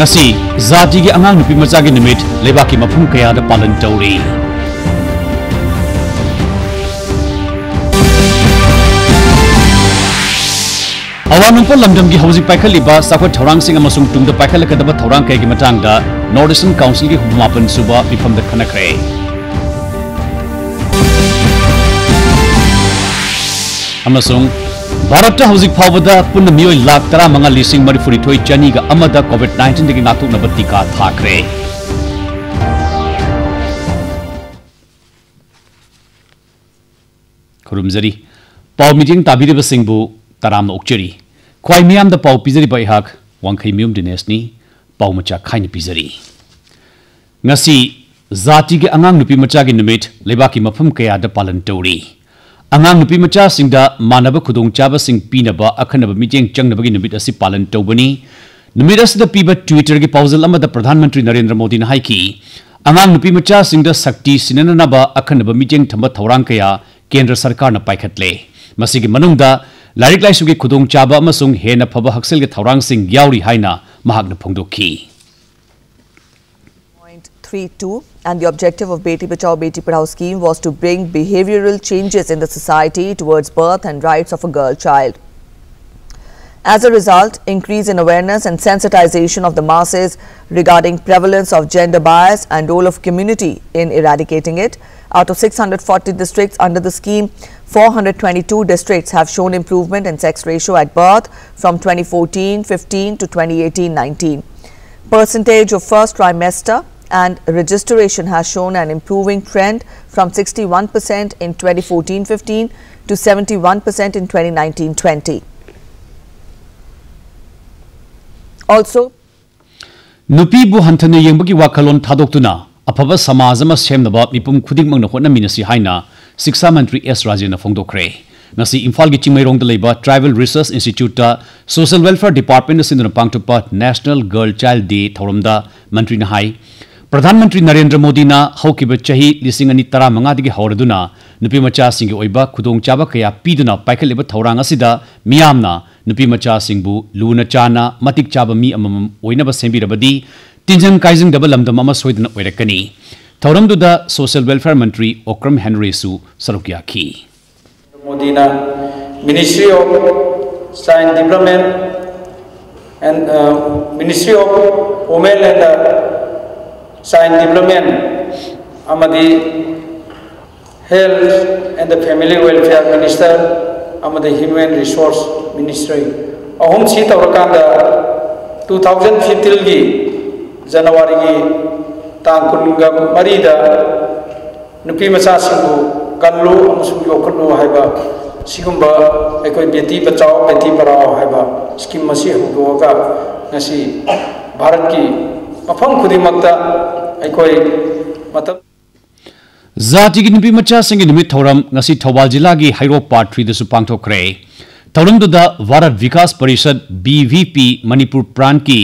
ngasi zati gi angang nupi macha gi nimit leba ki mapum kaya da palan tauri awanungpo lamdam gi hauji paikali ba sakwa thorang sing amasung tumda paikala kadaba thorang kaya gi matang da northeastern council gi humapan suba pifam da khanakre amasung Bharat हजिक फावद पुनः मई लाख तराम लिंग मरीफुरीथो चनी Covid nineteen नाथों टीका थाखरे खुरुमजरी पाव meeting ताबीरबसिंगबु तराम ओक्चरी ख्वाई मियामद पाव पिजरिब इहाक वांखै मियुम दिनेशनी पाव मचा खाइन पिजरी ngasi zati ge angang nupi macha ge numit leba ki mafam kaya आगामचा मानव खुदचाब अखनब मिजें चंगी पालन तौबनी पीब Twitter की पाजल प्रधानमंत्री नरेंद्र मोदी ने आगामचा शक्ति सिनब अखनब मिजें थम थौर क्या केंद्र सरकार ने पाखले लाइक लाइसू की खुदचाब हेन फब हक्सल थौर यौरी फोदी 3.2 and the objective of Beti Bachao Beti Padhao scheme was to bring behavioral changes in the society towards birth and rights of a girl child. As a result, increase in awareness and sensitization of the masses regarding prevalence of gender bias and role of community in eradicating it. Out of 640 districts under the scheme, 422 districts have shown improvement in sex ratio at birth from 2014-15 to 2018-19. Percentage of first trimester and registration has shown an improving trend from 61% in 2014-15 to 71% in 2019-20. Also, Nupi Buhantane Yembuki Wakalon Tadoktuna, a papa Samazama Shemnaba, Mipum Kudim Manahona Minasi Haina, Sixamantri S. Rajina Fondokre. Nasi Infalgi Chimayong the Labour, Tribal Resource Institute, Social Welfare Department, Sindhana Pangtupa, National Girl Child Day, Thorumda, Mantrina High. प्रधानमन्त्री नरेन्द्र मोदीना ꯍꯧꯈꯤꯕ ꯆꯍꯤ ꯂꯤꯁꯤꯡ ꯑꯅꯤ ꯇꯔꯥꯃꯉꯥꯗꯒꯤ ꯍꯧꯔꯗꯨꯅ ꯅꯨꯄꯤꯃꯆꯥꯁꯤꯡꯒꯤ ꯑꯣꯏꯕ ꯈꯨꯗꯣꯡꯆꯥꯕ ꯀꯌꯥ ꯄꯤꯗꯨꯅ ꯄꯥꯏꯈꯠꯂꯤꯕ ꯊꯧꯔꯥꯡ ꯑꯁꯤꯗ ꯃꯤꯌꯥꯝꯅ ꯅꯨꯄꯤꯃꯆꯥꯁꯤꯡꯕꯨ ꯂꯨꯅ ꯆꯥꯟꯅ ꯃꯇꯤꯛ ꯆꯥꯕ ꯃꯤ ꯑꯃꯃꯝ ꯑꯣꯏꯅꯕ ꯁꯦꯝꯕꯤꯔꯕꯗꯤ ꯇꯤꯟꯖꯪ ꯀꯥꯏꯖꯪꯗꯕ ꯂꯝꯗꯝ ꯑꯃ ꯁꯣꯏꯗꯅ ꯑꯣꯏꯔꯛꯀꯅꯤ ꯊꯧꯔꯝꯗꯨꯗ ꯁꯣꯁꯤꯌꯦꯜ ꯋꯦꯜꯐꯤꯌꯔ ꯃꯟꯇ꯭ꯔꯤ ꯑꯣꯀ꯭ꯔꯝ ꯍꯦꯟꯔꯤꯁꯨ ꯁꯔꯨꯛ ꯌꯥꯈꯤ ꯃꯣꯗꯤꯅ ministry of science development and ministry of women and science development amadi health and the family welfare minister amadi human resource ministry ahum si tawrakan da 2015 gi january gi tang kunga mari da nupi macha singu kanlu amusung yokhnu haiba sigumba ekoi beti bachao beti parao haiba skim masi hugoga ngasi Bharat की जाति की निपी मचासी जिला की हईरो पाथ्वीदू पाथोखे भारत विकास परिषद BVP Manipur प्रां की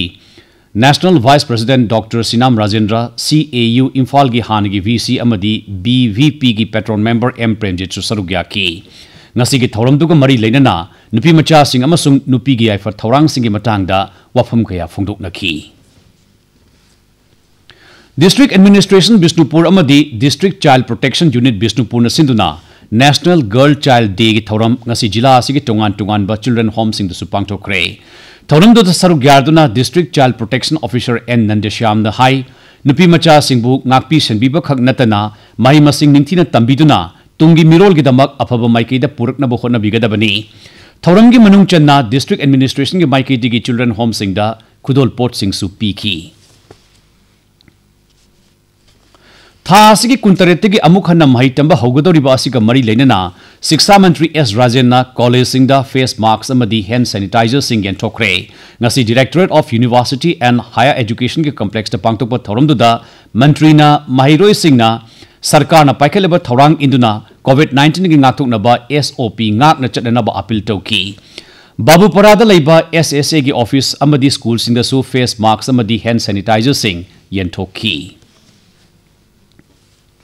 national vice president doctor Sinam Rajendra C A U Imphal की हान की V C B V P की पेट्रोल मेंबर एम प्रेमजीत सरुक याकी मरी लेना नुपी मचा सिंह की आइफ थौर वफम कया फोदी ꯗꯤꯁꯇ꯭ꯔꯤꯛ ꯑꯦꯗꯃꯤꯅꯤꯁꯇ꯭ꯔꯦꯁꯟ ꯕꯤꯁꯅꯨꯄꯨꯔ ꯑꯃꯗꯤ ꯗꯤꯁꯇ꯭ꯔꯤꯛ ꯆꯥꯏꯜ ꯄ꯭ꯔꯣꯇꯦꯛꯁꯟ ꯌꯨꯅꯤꯠ ꯕꯤꯁꯅꯨꯄꯨꯔꯅ ꯁꯤꯟꯗꯨꯅ ꯅꯦꯁꯅꯦꯜ ꯒꯔꯜ ꯆꯥꯏꯜ ꯗꯦꯒꯤ ꯊꯧꯔꯝ ꯉꯁꯤ ꯖꯤꯂꯥ ꯑꯁꯤꯒꯤ ꯇꯣꯉꯥꯟ ꯇꯣꯉꯥꯟꯕ ꯆꯤꯜꯗ꯭ꯔꯦꯟ ꯍꯣꯝꯁꯤꯡꯗꯁꯨ ꯄꯥꯡꯊꯣꯛꯈ꯭ꯔꯦ ꯊꯧꯔꯝꯗꯨꯗ ꯁꯔꯨꯛ ꯌꯥꯗꯨꯅ district child protection officer N ꯅꯟꯗꯦꯁ꯭ꯌꯥꯝꯅ ꯍꯥꯏ ꯅꯨꯄꯤ ꯃꯆꯥꯁꯤꯡꯕꯨ ꯉꯥꯛꯄꯤ ꯁꯦꯟꯕꯤꯕꯈꯛ ꯅꯠꯇꯅ ꯃꯍꯩ ꯃꯁꯤꯡ ꯅꯤꯡꯊꯤꯅ ꯇꯝꯕꯤꯗꯨꯅ ꯇꯨꯡꯒꯤ ꯃꯤꯔꯣꯜꯒꯤꯗꯃꯛ ꯑꯐꯕ ꯃꯥꯏꯀꯩꯗ ꯄꯨꯔꯛꯅꯕ ꯍꯣꯠꯅꯕꯤꯒꯗꯕꯅꯤ ꯊꯧꯔꯝꯒꯤ ꯃꯅꯨꯡ ꯆꯟꯅ ꯗꯤꯁꯇ꯭ꯔꯤꯛ ꯑꯦꯗꯃꯤꯅꯤꯁꯇ꯭ꯔꯦꯁꯟꯒꯤ ꯃꯥꯏꯀꯩꯗꯒꯤ ꯆꯤꯜꯗ꯭ꯔꯦꯟ ꯍꯣꯝꯁꯤꯡꯗ ꯈꯨꯗꯣꯜꯄꯣꯠꯁꯤꯡꯁꯨ ꯄꯤꯈꯤ थासी कुंतरेट की मई तब हौगदौरीब मरी लेना शिक्षा मंत्री S Rajen college face mask हें सैनिटाइजर येंथोरे directorate of university and higher education के कम्प्लेक्स पांथोप थौरम मंत्री महरोई सरकार पाखलब थौरान इंदुना कोविड नाइन्टीन की एस ओ पी चटनब अपील तौकी बाबूपरा एस एस एगी ऑफिस स्कूल फेस मास्क हें सैनिटाइजर येंथोकी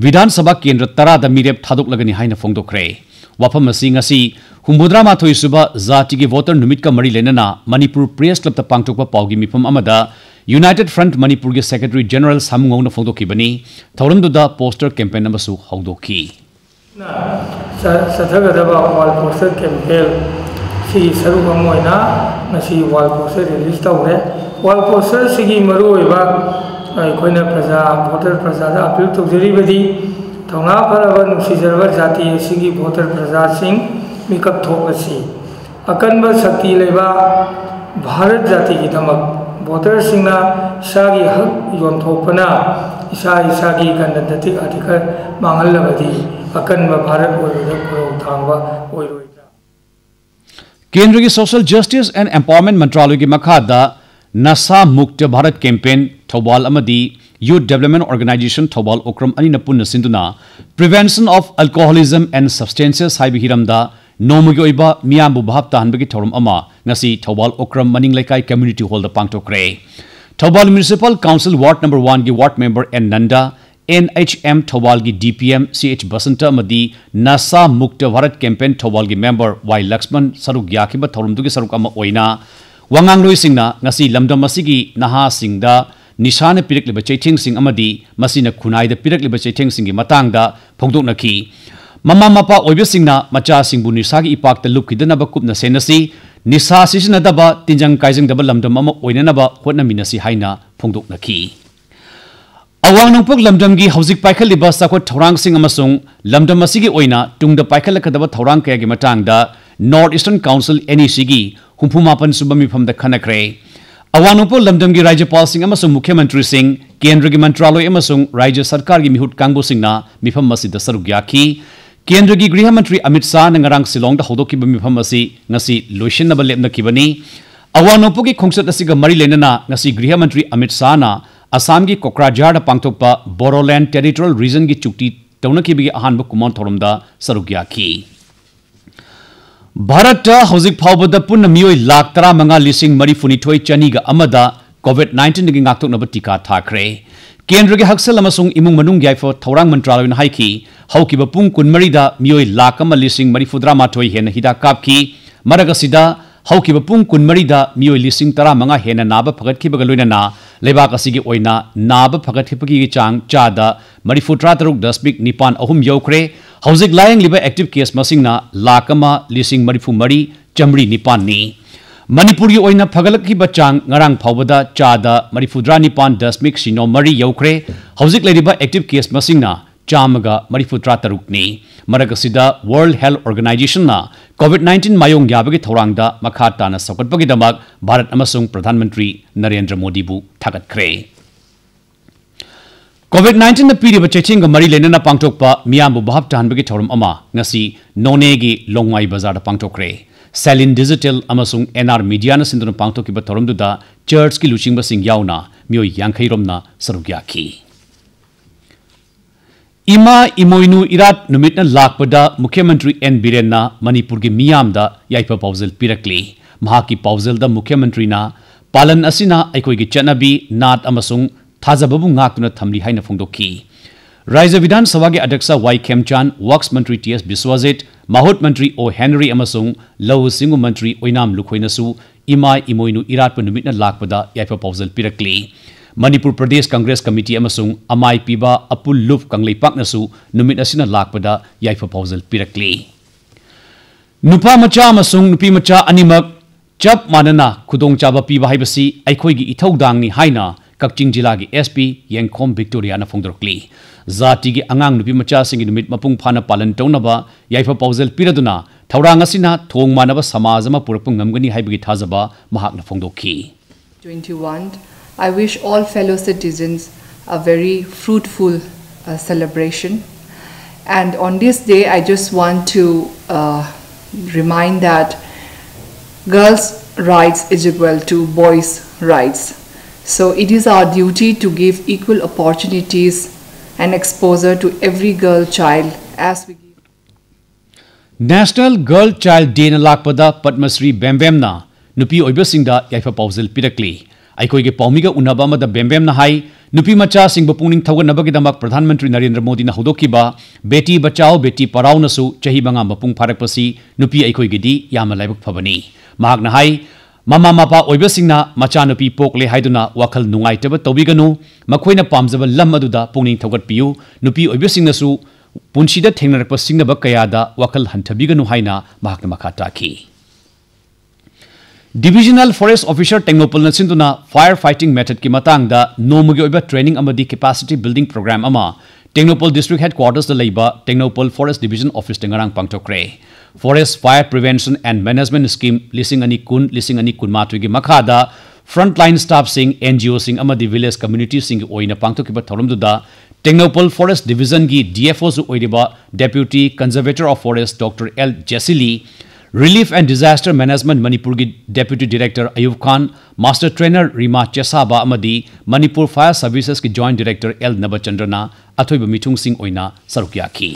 विधानसभा सभा केंद्र तरह मीरेप थादोलगनी है फोंदोखे वफम हूमुद्रा सूब जाति की वोटर नुमित का मरी लेना मनपुर प्रेस क्लब पांचोप पा की मीफम यूनाइटेड फ्रंट मनपुर के सेक्रेटरी जनरल सामुंगौन फोदी थौरमदुदा पोस्टर कैंपेन हौदोखी ꯆꯠꯊꯒꯗꯕ ꯋꯥꯜ ꯄꯣꯁꯇꯔ ꯀꯦꯝꯄꯦꯟ ꯁꯤꯒꯤ ꯁꯔꯨꯛ ꯑꯃ ꯑꯣꯏꯅ ꯉꯁꯤ प्रजा भोटर प्रजा अपील तुगरीबी थोड़ा फरब जाति भोटर प्रजा सिंह मीकथोसी अकनब शक्ति भारत जाति की दमक भोटर इसागी हक योथोपना इसा इसागी गणतंत्र अधिकार मांगलबी अकब भारत केंद्र की सोशल जस्टिस एंड एम्पावरमेंट मंत्रालय की मखाद नसा मुक्त Bharat campaign Thoubal youth development organisation Thoubal Okram अनिना पुन्ना सिंधुना prevention of alcoholism and substances हाइब हिरमदा नोमगी ओइबा मियाम भाव ताहनबगी की थोड़ी नसी थौबाल ओक्रम मनिंग लेकाई कम्युनिटी हॉल द पांगथोक्रे Thoubal municipal council ward number one की ward member N Nanda M Thoubal की D P M C H Basant नसा मुक्त भारत कैंपेन थौबाल की मेंबर वाई लक्ष्मण सरुक याखिब थोड़ी सरुक ꯋꯥꯉꯥꯡꯂꯣꯏꯁꯤꯡꯅ ꯉꯁꯤ ꯂꯝꯗꯝ ꯑꯁꯤꯒꯤ ꯅꯍꯥꯁꯤꯡꯗ ꯅꯤꯁꯥꯅ ꯄꯤꯔꯛꯂꯤꯕ ꯆꯩꯊꯦꯡꯁꯤꯡ ꯑꯃꯗꯤ ꯃꯁꯤꯅ ꯈꯨꯟꯅꯥꯏꯗ ꯄꯤꯔꯛꯂꯤꯕ ꯆꯩꯊꯦꯡꯁꯤꯡꯒꯤ ꯃꯇꯥꯡꯗ ꯐꯣꯡꯗꯣꯛꯅꯈꯤ ꯃꯃꯥ ꯃꯄꯥ ꯑꯣꯏꯕꯁꯤꯡꯅ ꯃꯆꯥꯁꯤꯡꯕꯨ ꯅꯤꯁꯥꯒꯤ ꯏꯄꯥꯛꯇ ꯂꯨꯞꯈꯤꯗꯅꯕ ꯀꯨꯞꯅ ꯁꯦꯟꯅꯁꯤ ꯅꯤꯁꯥ ꯁꯤꯖꯤꯟꯅꯗꯕ ꯇꯤꯟꯖꯪ ꯀꯥꯏꯖꯪꯗꯕ ꯂꯝꯗꯝ ꯑꯃ ꯑꯣꯏꯅꯅꯕ ꯍꯣꯠꯅꯃꯤꯟꯅꯁꯤ ꯍꯥꯏꯅ ꯐꯣꯡꯗꯣꯛꯅꯈꯤ ꯑꯋꯥꯡ ꯅꯣꯡꯄꯣꯛ ꯂꯝꯗꯝꯒꯤ ꯍꯧꯖꯤꯛ ꯄꯥꯏꯈꯠꯂꯤꯕ ꯆꯥꯎꯈꯠ ꯊꯧꯔꯥꯡꯁꯤꯡ ꯑꯃꯁꯨꯡ ꯂꯝꯗꯝ ꯑꯁꯤꯒꯤ ꯑꯣꯏꯅ ꯇꯨꯡꯗ ꯄꯥꯏꯈꯠꯂꯛꯀꯗꯕ ꯊꯧꯔꯥꯡ ꯀꯌꯥꯒꯤ ꯃꯇꯥꯡꯗ नॉर्थ ईस्टर्न काउंसिल एन की हूफू मापन सूब मीफम खनखरे अवानोपो लमदम की राज्यपाल मुख्य मंत्री सिंह केंद्र की मंत्रालय राज्य सरकार की मिहुट कांगो मीफम सरुक याखी केंद्र की गृह मंत्री अमित शाह नरंग सिलोंग हौदों मीफम लोशनब लेपनी अवानोपो की खोसद मरी लेना गृह मंत्री अमित शाह असम की कोकराझार पांथोप बोरोलैंड टेरिटोरियल रीजन की चुक्ति तौनकी अहम कुमार थोरम सरुक याखी ꯚꯥꯔꯠꯇ ꯍꯧꯖꯤꯛ ꯐꯥꯎꯕꯗ ꯄꯨꯟꯅ ꯃꯤꯑꯣꯏ ꯂꯥꯈ ꯇꯔꯥꯃꯉꯥ ꯂꯤꯁꯤꯡ ꯃꯔꯤꯐꯨꯅꯤꯊꯣꯏ ꯆꯅꯤꯒ ꯑꯃꯗ ꯀꯣꯚꯤꯗ ꯅꯥꯏꯟꯇꯤꯟꯗꯒꯤ ꯉꯥꯛꯊꯣꯛꯅꯕ ꯇꯤꯀꯥ ꯊꯥꯈ꯭ꯔꯦ ꯀꯦꯟꯗ꯭ꯔꯒꯤ ꯍꯛꯁꯦꯜ ꯑꯃꯁꯨꯡ ꯏꯃꯨꯡ ꯃꯅꯨꯡꯒꯤ ꯌꯥꯏꯐ ꯊꯧꯔꯥꯡ ꯃꯟꯇ꯭ꯔꯥꯂꯣꯏꯅ ꯍꯥꯏꯈꯤ ꯍꯧꯈꯤꯕ ꯄꯨꯡ ꯀꯨꯟꯃꯔꯤꯗ ꯃꯤꯑꯣꯏ ꯂꯥꯈ ꯑꯃ ꯂꯤꯁꯤꯡ ꯃꯔꯤꯐꯨꯇꯔꯥꯃꯥꯊꯣꯏ ꯍꯦꯟꯅ ꯍꯤꯗꯥꯛ ꯀꯥꯞꯈꯤ ꯃꯔꯛ ꯑꯁꯤꯗ पुमरीद मई लिंग तरह मंग हेन नाब फगटना लेबाई नाब फगटी चांग चाद मरीफुट्रा तरुक दस्पिक निपान अहम यौख्रे हजिक लाएंगली एक्टिव केस मसिंग लाख लिंग मरीफु मरी चमड़ी निपान मनपुर फगल चांग फाद चाद मरीफुद्रा निपान दस्मिक सिनो मरी यौख्रे हजिक एक्टिव केस मसिंग ना चामग मरीफुट्रा तरुक वर्ल्ड हेल्थ ऑर्गेनाइजेशन ना कोविड नाइन्टीन मायों याबगी थौरांग मखा ताना सौगटपगीदमक भारत प्रधान मंत्री नरेंद्र मोदी थागत्खरे कोविड नाइन्टीन पीब चेचेंग मरी लेना पांथोप मियाम भाप तहनबी थौरम नोने की लोंगवाई बजार पांथोखरे सेलिन डिजिटल एन आर मीडिया सिंधुन पांथोब थौरम चर्च की लुचिंग यावना मियो यांखरोम सरुक याखी ima imoinu irat numitna lakpada mukhya mantri n birenna manipur ki miyamda yaipa pauzil pirakli mahaki pauzil da mukhya mantri na palan asina aikoi gi chanabi nat amasung thajababu ngaktuna thamli haina phongdoki राज्य विधानसभा के अध्यक्ष Y Khemchand works मंत्री T S Biswajit माहुट मंत्री O Henry अमसुंग लव सिंह मंत्री ओइनाम लुखोइनसु इमा इमोइनु इराटप नुमिटना लाकपदा याइफा पाउजल पिरकली मनपुर प्रदेश कंग्रेस कमिटी अमाई पीब अपुल लुफ कंगलेपाकसून लापद याफ पाजल पीरक्ले मचा अनीम चप मानना खुदचाब पीबी इथौदांगनी है जिला की एस पी येंखोम विक्टोरिया फोंदी जाति की आंगी मपु फा पालन तौब याफ पाजल पीरदना थौर मानव समाज पुरपनी थाजब फोंदी I wish all fellow citizens a very fruitful uh, celebration. And on this day, I just want to uh, remind that girls' rights is equal to boys' rights. So it is our duty to give equal opportunities and exposure to every girl child as we National Girl Child Day na lakpada Padmasri Bemvemna nupi oibasingda yaifa pausel pirakli. ꯑꯩꯈꯣꯏꯒꯤ ꯄꯥꯎꯃꯤꯒ ꯎꯅꯕ ꯑꯃꯗ ꯕꯦꯝꯕꯦꯝꯅ ꯍꯥꯏ ꯅꯨꯄꯤꯃꯆꯥꯁꯤꯡꯕꯨ ꯄꯨꯛꯅꯤꯡ ꯊꯧꯒꯠꯅꯕꯒꯤꯗꯃꯛ ꯄ꯭ꯔꯙꯥꯟ ꯃꯟꯇ꯭ꯔꯤ ꯅꯔꯦꯟꯗ꯭ꯔ ꯃꯣꯗꯤꯅ ꯍꯧꯗꯣꯛꯈꯤꯕ ꯕꯦꯇꯤ ꯕꯆꯥꯎ ꯕꯦꯇꯤ ꯄꯔꯥꯎꯅꯁꯨ ꯆꯍꯤ ꯃꯉꯥ ꯃꯄꯨꯡ ꯐꯥꯔꯛꯄꯁꯤ ꯅꯨꯄꯤ ꯑꯩꯈꯣꯏꯒꯤꯗꯤ ꯌꯥꯝꯅ ꯂꯥꯏꯕꯛ ꯐꯕꯅꯤ ꯃꯍꯥꯛꯅ ꯍꯥꯏ ꯃꯃꯥ ꯃꯄꯥ ꯑꯣꯏꯕꯁꯤꯡꯅ ꯃꯆꯥꯅꯨꯄꯤ ꯄꯣꯛꯂꯦ ꯍꯥꯏꯗꯨꯅ ꯋꯥꯈꯜ ꯅꯨꯡꯉꯥꯏꯇꯕ ꯇꯧꯕꯤꯒꯅꯨ ꯃꯈꯣꯏꯅ ꯄꯥꯝꯖꯕ ꯂꯝ ꯑꯗꯨꯗ ꯄꯨꯛꯅꯤꯡ ꯊꯧꯒꯠꯄꯤꯌꯨ ꯅꯨꯄꯤ ꯑꯣꯏꯕꯁꯤꯡꯅꯁꯨ ꯄꯨꯟꯁꯤꯗ ꯊꯦꯡꯅꯔꯛꯄ ꯁꯤꯡꯅꯕ ꯀꯌꯥꯗ ꯋꯥꯈꯜ ꯍꯟꯊꯕꯤꯒꯅꯨ ꯍꯥꯏꯅ ꯃꯍꯥꯛꯅ ꯃꯈꯥ ꯇꯥꯈꯤ ꯗꯤꯕꯤꯖꯅꯦꯜ ꯐꯣꯔꯦꯁ ꯑꯣꯐꯤꯁꯔ ꯇꯦꯡꯅꯣꯄꯜ ꯅꯁꯤꯟꯗꯨꯅ ꯐꯥꯌꯔ ꯐꯥꯏꯇꯤꯡ ꯃꯦꯊꯗꯀꯤ ꯃꯇꯥꯡꯗ ꯅꯣꯡꯃꯒꯤ ꯑꯣꯏꯕ ꯇ꯭ꯔꯦꯅꯤꯡ ꯑꯃꯗꯤ ꯀꯦꯄꯥꯁꯤꯇꯤ ꯕꯤꯜꯗꯤꯡ ꯄ꯭ꯔꯣꯒ꯭ꯔꯥꯝ ꯑꯃ ꯇꯦꯡꯅꯣꯄꯜ ꯗꯤꯁꯇ꯭ꯔꯤꯛ ꯍꯦꯗꯀ꯭ꯋꯥꯔꯇꯔꯁꯇ ꯂꯩꯕ ꯇꯦꯡꯅꯣꯄꯜ ꯐꯣꯔꯦꯁ ꯗꯤꯕꯤꯖꯟ ꯑꯣꯐꯤꯁꯇ ꯉꯔꯥꯡ ꯄꯥꯡꯊꯣꯛꯈ꯭ꯔꯦ forest fire prevention and management scheme ꯂꯤꯁꯤꯡ ꯑꯅꯤ ꯀꯨꯟ ꯂꯤꯁꯤꯡ ꯑꯅꯤ ꯀꯨꯟꯃꯥꯊꯣꯏꯒꯤ ꯃꯈꯥꯗ ꯐ꯭ꯔꯟꯠꯂꯥꯏꯟ ꯁ꯭ꯇꯥꯐꯁꯤꯡ ꯑꯦꯟ ꯖꯤ ꯑꯣꯁꯤꯡ ꯑꯃꯗꯤ ꯚꯤꯂꯦꯖ ꯀꯝꯃ꯭ꯌꯨꯅꯤꯇꯤꯁꯤꯡꯒꯤ ꯑꯣꯏꯅ ꯄꯥꯡꯊꯣꯛꯈꯤꯕ ꯊꯧꯔꯝꯗꯨꯗ टेक्नोपल फॉरेस्ट डिवीजन की DFO deputy conservator of forest doctor L जेसिली रिलीफ एन्ड डिजास्टर ꯃꯦꯅꯦꯖꯃꯦꯟꯠ ꯃꯅꯤꯄꯨꯔꯒꯤ ꯗꯦꯄꯨꯇꯤ ꯗꯤꯔꯦꯛꯇꯔ ꯑꯌꯨꯕ ꯈꯥꯟ ꯃꯥꯁꯇꯔ ꯇ꯭ꯔꯦꯅꯔ ꯔꯤꯃꯥ ꯆꯦꯁꯥꯕ ꯑꯃꯗꯤ ꯃꯅꯤꯄꯨꯔ ꯐꯥꯌꯔ ꯁꯔꯚꯤꯁꯦꯁꯀꯤ ꯖꯣꯏꯟ ꯗꯤꯔꯦꯛꯇꯔ ꯑꯦꯜ ꯅꯕꯆꯟꯗ꯭ꯔꯅ ꯑꯊꯣꯏꯕ ꯃꯤꯊꯨꯡꯁꯤꯡ ꯑꯣꯏꯅ ꯁꯔꯨꯛ ꯌꯥꯈꯤ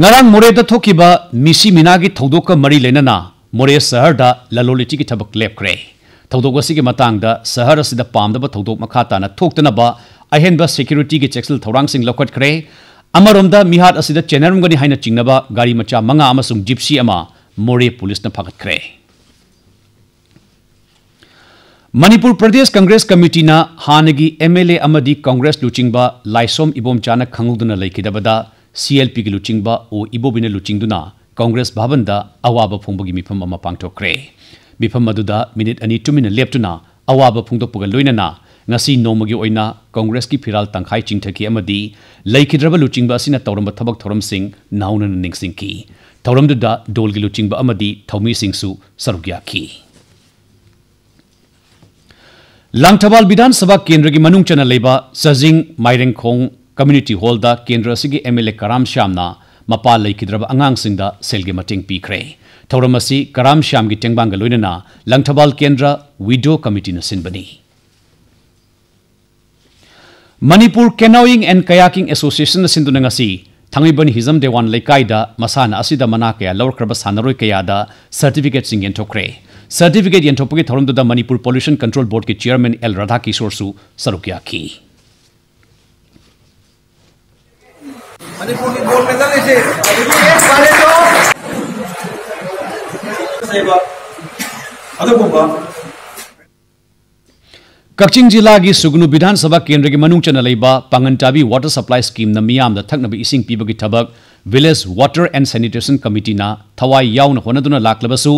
ꯉꯔꯥꯡ ꯃꯣꯔꯦꯗ ꯊꯣꯛꯈꯤꯕ ꯃꯤꯁꯤ ꯃꯤꯅꯥꯒꯤ ꯊꯧꯗꯣꯛꯀ ꯃꯔꯤ ꯂꯩꯅꯅ ꯃꯣꯔꯦ ꯁꯍꯔꯗ ꯂꯂꯣꯟ ꯂꯤꯇꯤꯒꯤ ꯊꯕꯛ ꯂꯦꯞꯈ꯭ꯔꯦ ꯊꯧꯗꯣꯛ ꯑꯁꯤꯒꯤ ꯃꯇꯥꯡꯗ ꯁꯍꯔ ꯑꯁꯤꯗ ꯄꯥꯝꯗꯕ ꯊꯧꯗꯣꯛ ꯃꯈꯥ ꯇꯥꯅ ꯊꯣꯛꯇꯅꯕ ꯑꯍꯦꯟꯕ ꯁꯦꯀ꯭ꯌꯨꯔꯤꯇꯤꯒꯤ ꯆꯦꯛꯁꯤꯜ ꯊꯧꯔꯥꯡꯁꯤꯡ ꯂꯧꯈꯠꯈ꯭ꯔꯦ अमरमद मिहाद असिद चेनरमगनी हाइन चिंगनबा गाड़ी मचा मंगा अमसुंग जिप्सी अमा मोरे पुलिस ने फागतखरे मणिपुर प्रदेश कांग्रेस कमिटी ना हानगी एमएलए अमदी कांग्रेस लुचिंगबा लाइसोम इबोम चाना खंगुदना लैखिदबदा सीएलपी की लुचिंगबा ओ इबोबिना लुचिंगदुना कांग्रेस भवन अवाब फोंबगी मिफम अमा पांगथोखरे मिफम मदुदा मिनिट अनी टु मिनिट लेप्टुना अवाब फोंगदोपगा लोइनना ngasi nomagi oina कांग्रेस की फिराल तंखा चिंथकी अमदी लेखिद्रब लुचिंग असिना तौरम थबक थौरम सिंह नाउन निंगसिंग की थौरम दुदा की लुचिंग अमदी थौमी सिंह सरुक याखी लांगथबाल विधानसभा केंद्र की मनुंग चना लेबा सजिंग माइरेंखोंग कम्युनिटी हॉल दा केंद्र सिगी एमएलए कराम श्यामना मपा लेखिद्रब अंगांग सेल के मटिंग पीखरे थौरम असि कराम श्याम की टेंगबांग लोनना लांगथबाल केंद्र विडो कमिटी न Manipur canoeing and kayaking association थमीबन हिजम देवान लेकाद मसा मना क्या लौरब सानर क्या सर्टिफिकेट एंथ्रे सर्टिफिकेट एंथप की थरम मणिपुर पॉल्यूशन कंट्रोल बोर्ड की चेयरमैन एल राधा किशोर सरुक याखी ꯀꯛꯆꯤꯡ ꯖꯤꯂꯥꯒꯤ ꯁꯨꯒꯨꯅꯨ ꯕꯤꯙꯥꯟ ꯁꯚꯥ ꯀꯦꯟꯗ꯭ꯔꯒꯤ ꯃꯅꯨꯡ ꯆꯟꯅ ꯂꯩꯕ ꯄꯥꯡꯒꯟꯇꯥꯕꯤ ꯋꯥꯇꯔ ꯁꯄ꯭ꯂꯥꯏ ꯁ꯭ꯀꯤꯝꯅ ꯃꯤꯌꯥꯝꯗ ꯊꯛꯅꯕ ꯏꯁꯤꯡ ꯄꯤꯕꯒꯤ ꯊꯕꯛ ꯚꯤꯂꯦꯖ ꯋꯥꯇꯔ ꯑꯦꯟ ꯁꯦꯅꯤꯇꯦꯁꯟ ꯀꯃꯤꯇꯤꯅ ꯊꯋꯥꯏ ꯌꯥꯎꯅ ꯍꯣꯠꯅꯗꯨꯅ ꯂꯥꯛꯂꯕꯁꯨ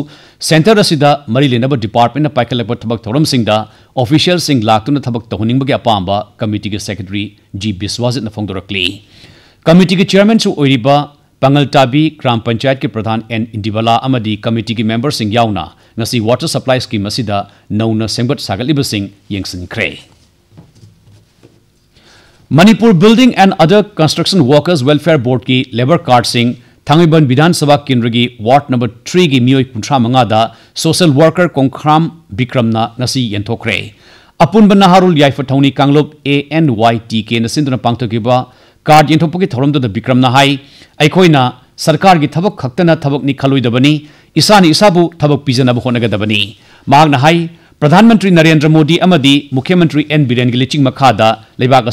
ꯁꯦꯟꯇꯔ ꯑꯁꯤꯗ ꯃꯔꯤ ꯂꯩꯅꯕ ꯗꯤꯄꯥꯔꯠꯃꯦꯟꯠꯅ ꯄꯥꯏꯈꯠꯂꯛꯄ ꯊꯕꯛ ꯊꯧꯔꯝꯁꯤꯡꯗ ꯑꯣꯐꯤꯁꯤꯌꯦꯜꯁꯤꯡ ꯂꯥꯛꯇꯨꯅ ꯊꯕꯛ ꯇꯧꯍꯟꯅꯤꯡꯕꯒꯤ ꯑꯄꯥꯝꯕ ꯀꯃꯤꯇꯤꯒꯤ ꯁꯦꯀ꯭ꯔꯦꯇꯔꯤ ꯖꯤ ꯕꯤꯁ꯭ꯋꯥꯖꯤꯠꯅ ꯐꯣꯡꯗꯣꯔꯛꯂꯤ ꯀꯃꯤꯇꯤꯒꯤ ꯆꯤꯌꯔꯃꯦꯟꯁꯨ ꯑꯣꯏꯔꯤꯕ पंगलटाबी ग्राम पंचायत के प्रधान एन इंडिवाला कमिटी की मेंबर सिंह याउना वाटर सप्लाई स्कीम असीद नौन सेंगट Manipur building and other construction workers welfare board की लेबर कार्ड सिंह थाबन विधानसभा केंद्र की वार्ड नंबर थ्री की मई कुंथ्रा मंगाद सोशल वर्कर कोंखराम विक्रम नेंथोख्रे अपुब नहारूल याफ थौनी कालोप A N Y T K नसीद पाठ ꯀꯥꯔꯗ ꯌꯦꯟꯊꯣꯛꯄꯒꯤ ꯊꯧꯔꯝꯗꯨꯗ ꯕꯤꯀ꯭ꯔꯝꯅ ꯍꯥꯏ ꯑꯩꯈꯣꯏꯅ ꯁꯔꯀꯥꯔꯒꯤ ꯊꯕꯛ ꯈꯛꯇꯅ ꯊꯕꯛꯅꯤ ꯈꯜꯂꯣꯏꯗꯕꯅꯤ ꯏꯁꯥꯅ ꯏꯁꯥꯕꯨ ꯊꯕꯛ प्रधान मंत्री नरेंद्र मोदी मुख्यमंत्री एन बीरेन की लिचिंग मखाद लेबाक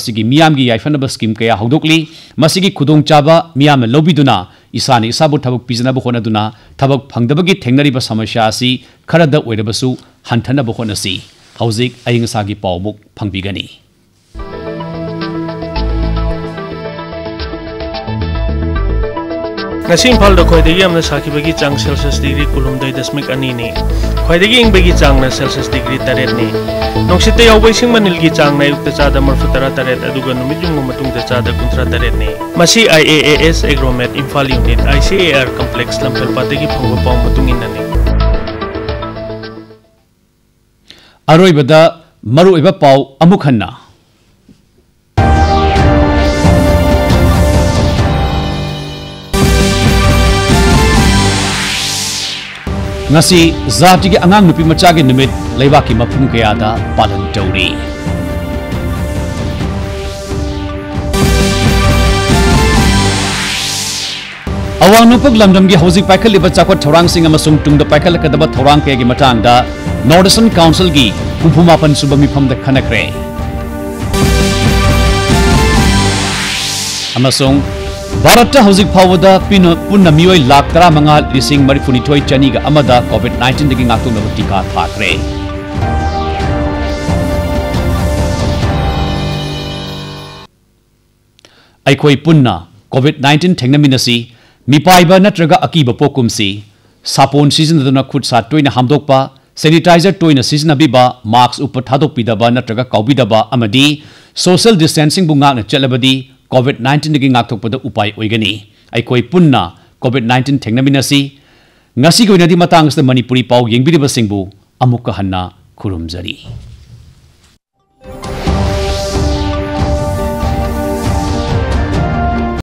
की याफनब स्कीम क्या हौदली मसी खुदचाब मियाम लौबीदुना इसा इसा पीजनब होना थबक फंगदबगी थेंगनरीब समस्या असी खरद ओइरबसु हंथनब होनसी हौजिक अयिंग की पावबुक फंगबीगनी इंफाल की साखी चांग सेल्सियस डिग्री कुलूम दई दशमिक अनी की इंबगी चांगना सेल्सियस डिग्री तरटनी नौसीते मनल की चांग युक्त चाद मरफू तरह तरट चाद कुंतरा तरटनी I A S agromet Imphal unit I C A R complex Lamphel पाते फोब पाने अरब पाव अमुक जाति के आंगा के निमित लेवा की मफु क्या पालन तौर अवा नुपुक पाखल्ब चाकोटों तुम पाखल कैया नॉर्दर्सन काउंसिल की कंफूमापन सुब मीफम खनक्रे भारत हजिक फावद पुनः मीय लाख तरह मंगा लिंग मरीफुनीथय चनीग कोविड नाइन्टीन की टीका थाक्रे अखोई पुनः कोविड नाइन्टीन थेंगनमीनसी मिपाइब नत्रग अकीब पोकुमसी सापोन सिजन खुद सा तोयन हामदोप सेनिटाइजर तोयन सिजनबीब मास्क उप थादोपीदब नत्रग काउबीदब सोशल डिस्टेंसिंग बुंगाक चलबदी covid 19 ki ngak thok pa da upai oigani ai koi punna covid 19 thengna mi nasi ngasi goi nadi matang se manipuri pau yengbiri basing bu amuk hanna khurum zari